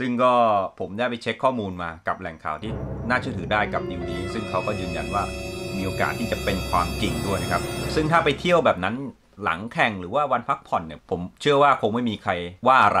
ซึ่งก็ผมได้ไปเช็คข้อมูลมากับแหล่งข่าวที่น่าเชื่อถือได้กับดิวนี้ซึ่งเขาก็ยืนยันว่ามีโอกาสที่จะเป็นความจริงด้วยนะครับ ซึ่งถ้าไปเที่ยวแบบนั้นหลังแข่งหรือว่าวันพักผ่อนเนี่ย ผมเชื่อว่าคงไม่มีใครว่าอะไร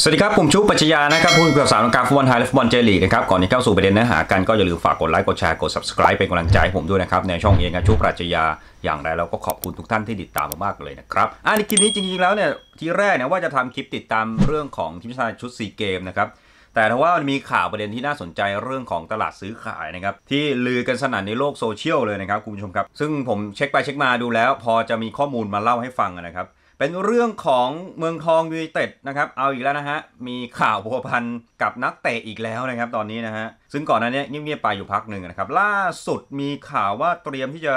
สวัสดีครับ ผมชุบปัจจยานะครับผู้เกี่ยวสารการฟุตบอลไทยและฟุตบอลเจลีกนะครับ ก่อนที่เข้าสู่ประเด็นเนื้อหากันก็อย่าลืมฝากกดไลค์กดแชร์กด subscribe เป็นกำลังใจผมด้วยนะครับ ในช่องเองนะ ชุบปัจจยา อย่างไรเราก็ขอบคุณทุกท่านที่ติดตามมากเลยนะครับ อ่าในคลิปนี้จริงๆแล้วเนี่ย ทีแรกเนี่ยว่าจะทำคลิปติดตามเรื่องของทีมชาติชุด4ีเกมนะครับแต่าว่ามันมีข่าวประเด็นที่น่าสนใจเรื่องของตลาดซื้อขายนะครับที่ลือกันสนั่นในโลกโซเชียลเลยนะครับคุณผู้ชมครับ ซึ่งผมเช็คไปเช็คมาดูแล้ว พอจะมีข้อมูลมาเล่าให้ฟังนะครับเป็นเรื่องของเมืองทองยูไนเต็ดนะครับเอาอีกแล้วนะฮะมีข่าวพัวพันกับนักเตะอีกแล้วนะครับตอนนี้นะฮะซึ่งก่อนหน้านี้เงียบๆไปอยู่พักหนึ่งนะครับล่าสุดมีข่าวว่าเตรียมที่จะ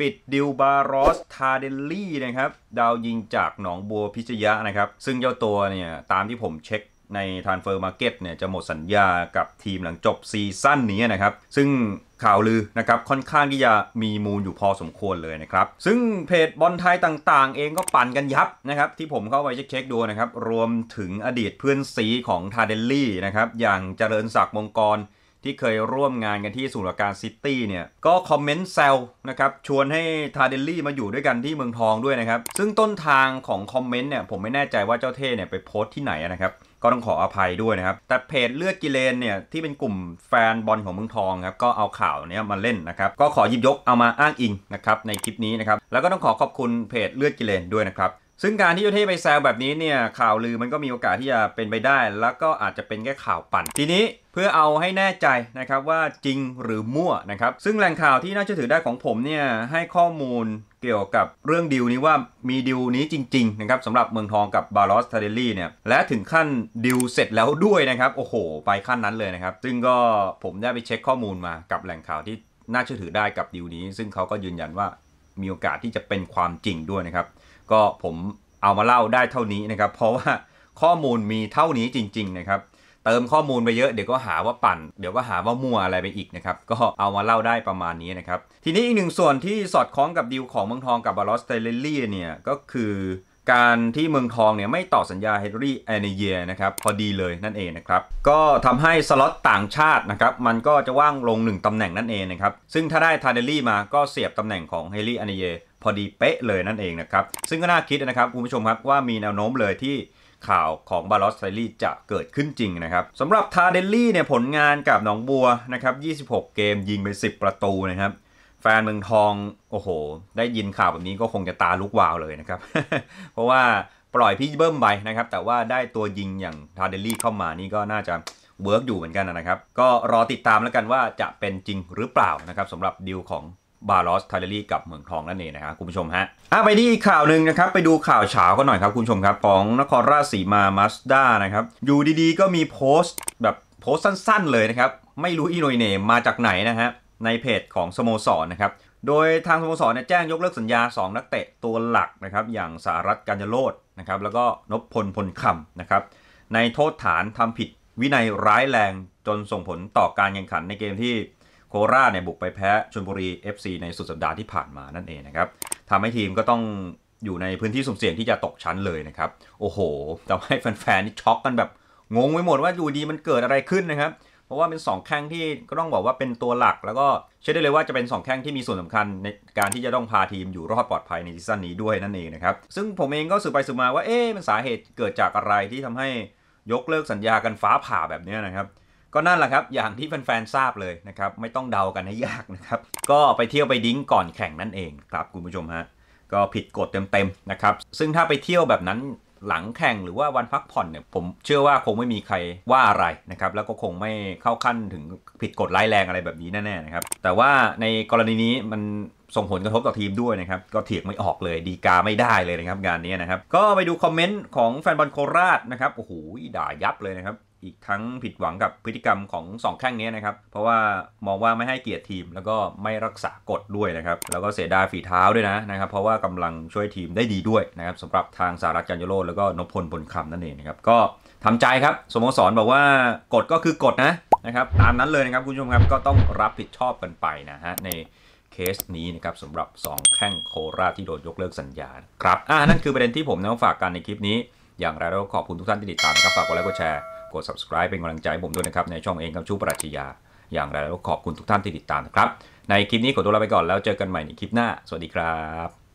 ปิดดิวบารอสทาเดลลี่นะครับดาวยิงจากหนองบัวพิชยะนะครับซึ่งเจ้าตัวเนี่ยตามที่ผมเช็คใน Transfer Market เนี่ยจะหมดสัญญากับทีมหลังจบซีซั่นนี้นะครับ ซึ่งข่าวลือนะครับค่อนข้างที่จะมีมูลอยู่พอสมควรเลยนะครับ ซึ่งเพจบอลไทยต่าง ๆ เองก็ปั่นกันยับนะครับที่ผมเข้าไปเช็คดูนะครับ รวมถึงอดีตเพื่อนซีของทาเดลลี่นะครับอย่างเจริญศักดิ์มงกร ที่เคยร่วมงานกันที่สุรการซิตี้เนี่ยก็คอมเมนต์แซวนะครับชวนให้ทาเดลลี่มาอยู่ด้วยกันที่เมืองทองด้วยนะครับซึ่งต้นทางของคอมเมนต์เนี่ยผมไม่แน่ใจว่าเจ้าเท่เนี่ยไปโพสต์ที่ไหนนะครับก็ต้องขออภัยด้วยนะครับ แต่เพจเลือดกิเลนเนี่ยที่เป็นกลุ่มแฟนบอลของเมืองทองครับก็เอาข่าวนี้มาเล่นนะครับ ก็ขอหยิบยกเอามาอ้างอิงนะครับ ในคลิปนี้นะครับ แล้วก็ต้องขอขอบคุณเพจเลือดกิเลนด้วยนะครับซึ่งการที่ยยเทพไปแซวแบบนี้เนี่ยข่าวลือมันก็มีโอกาสที่จะเป็นไปได้ แล้วก็อาจจะเป็นแค่ข่าวปั่น ทีนี้เพื่อเอาให้แน่ใจนะครับว่าจริงหรือมั่วนะครับซึ่งแหล่งข่าวที่น่าเชื่อถือได้ของผมเนี่ยให้ข้อมูลเกี่ยวกับเรื่องดิวนี้ว่ามีดิวนี้จริงๆนะครับสำหรับเมืองทองกับบาลอสทาเดลลี่เนี่ยและถึงขั้นดิวเสร็จแล้วด้วยนะครับโอ้โหไปขั้นนั้นเลยนะครับซึ่งก็ผมได้ไปเช็คข้อมูลมา กับแหล่งข่าวที่น่าเชื่อถือได้กับดิวนี้ ซึ่งเขาก็ยืนยันว่ามีโอกาสที่จะเป็นความจริงด้วยนะครับก็ผมเอามาเล่าได้เท่านี้นะครับเพราะว่าข้อมูลมีเท่านี้จริงๆนะครับเติมข้อมูลไปเยอะเดี๋ยวก็หาว่าปั่น เดี๋ยวก็หาว่ามั่วอะไรไปอีกนะครับก็เอามาเล่าได้ประมาณนี้นะครับทีนี้อีกหนึ่งส่วนที่สอดคล้องกับดีลของเมืองทองกับบารอสเตเลลี่เนี่ยก็คือการที่เมืองทองเนี่ยไม่ต่อสัญญาเฮนรี่แอนเยียนะครับพอดีเลยนั่นเองนะครับก็ทำให้สล็อตต่างชาตินะครับมันก็จะว่างลง1ตำแหน่งนั่นเองนะครับซึ่งถ้าได้ทาเดลี่มาก็เสียบตำแหน่งของเฮนรี่แอนเยียพอดีเป๊ะเลยนั่นเองนะครับซึ่งก็น่าคิดนะครับ คุณผู้ชมครับว่ามีแนวโน้มเลยที่ข่าวของบาลอสไทลี่จะเกิดขึ้นจริงนะครับสำหรับทาเดลลี่เนี่ยผลงานกับหนองบัวนะครับ 26 เกมยิงไป 10 ประตูนะครับแฟนเมืองทอง โอ้โห ได้ยินข่าวแบบนี้ก็คงจะตาลุกวาวเลยนะครับ เพราะว่าปล่อยพี่เบิ้มไปนะครับ แต่ว่าได้ตัวยิงอย่างทาเดลลี่เข้ามานี่ก็น่าจะเวิร์กอยู่เหมือนกันนะครับ ก็รอติดตามแล้วกันว่าจะเป็นจริงหรือเปล่านะครับสำหรับดีลของบาลอสทาเดลลี่กับเมืองทองนั่นเองนะครับคุณผู้ชมฮะอ่ะไปที่ข่าวหนึ่งนะครับ ไปดูข่าวเฉาก็หน่อยครับคุณผู้ชมครับ ของนครราชสีมามาสด้านะครับอยู่ดีๆก็มีโพสต์แบบโพสต์สั้น ๆ เลยนะครับไม่รู้อีโนยเนมมาจากไหนนะฮะในเพจของสโมสรนนะครับ โดยทางสโมสรเนี่ยแจ้งยกเลิกสัญญา 2 นักเตะตัวหลักนะครับ อย่างสารัตกัญยโรดนะครับ แล้วก็นพพลพลคำนะครับ ในโทษฐานทำผิดวินัยร้ายแรงจนส่งผลต่อการแข่งขันในเกมที่โคราชเนี่ยบุกไปแพ้ชลบุรี FC ในสุดสัปดาห์ที่ผ่านมานั่นเองนะครับทำให้ทีมก็ต้องอยู่ในพื้นที่สุ่มเสี่ยงที่จะตกชั้นเลยนะครับ โอ้โหทำให้แฟนๆนี่ช็อกกันแบบงงไปหมดว่าอยู่ดีมันเกิดอะไรขึ้นนะครับเพราะว่าเป็น2แข้งที่ก็ต้องบอกว่าเป็นตัวหลักแล้วก็เชื่อได้เลยว่าจะเป็น2แข้งที่มีส่วนสำคัญในการที่จะต้องพาทีมอยู่รอดปลอดภัยในซีซั่นนี้ด้วยนั่นเองนะครับซึ่งผมเองก็สืบไปสืบมาว่าเอ๊ะมันสาเหตุเกิดจากอะไรที่ทำให้ยกเลิกสัญญากันฟ้าผ่าแบบนี้นะครับก็นั่นแหละครับ อย่างที่แฟนๆทราบเลยนะครับไม่ต้องเดากันให้ยากนะครับก็ไปเที่ยวไปดิ้งก่อนแข่งนั่นเองครับคุณผู้ชมฮะก็ผิดกฎเต็มๆนะครับซึ่งถ้าไปเที่ยวแบบนั้นหลังแข่งหรือว่าวันพักผ่อนเนี่ยผมเชื่อว่าคงไม่มีใครว่าอะไรนะครับ แล้วก็คงไม่เข้าขั้นถึงผิดกฎร้ายแรงอะไรแบบนี้แน่ๆนะครับ แต่ว่าในกรณีนี้มันส่งผลกระทบต่อทีมด้วยนะครับ ก็เถียงไม่ออกเลยดีกาไม่ได้เลยนะครับ งานนี้นะครับ ก็ไปดูคอมเมนต์ของแฟนบอลโคราชนะครับ โอ้โห ด่ายับเลยนะครับอีกทั้งผิดหวังกับพฤติกรรมของสองข้งนี้นะครับ เพราะว่ามองว่าไม่ให้เกียรติทีมแล้วก็ไม่รักษากฎด้วยนะครับ แล้วก็เสียดายฝีเท้าด้วยนะนะครับ เพราะว่ากำลังช่วยทีมได้ดีด้วย นะครับ สำหรับทางสารัตจันยโรแล้วก็นพพลุญคำนั่นเองนะครับ ก็ทำใจครับสโมสรบอกว่ากฎก็คือกฎนะนะครับ ตามนั้นเลยนะครับคุณผู้ชมครับ ก็ต้องรับผิดชอบกันไปนะฮะ ในเคสนี้นะครับสำหรับ2แข้งโคราที่โดนยกเลิกสัญญาครับ อ่านั่นคือประเด็นที่ผมนำฝากกันในคลิปนี้ อย่างไรเราขอบคุณทุกท่านที่ติดตามนะครับฝากกดไลค์กดแชร์กด subscribe เป็นกำลังใจ ผมด้วยนะครับ ในช่องเองกับชูปรัชญาอย่างไร แล้วขอบคุณทุกท่านที่ติดตามนะครับ ในคลิปนี้ขอตัวลาไปก่อน แล้วเจอกันใหม่ในคลิปหน้า สวัสดีครับ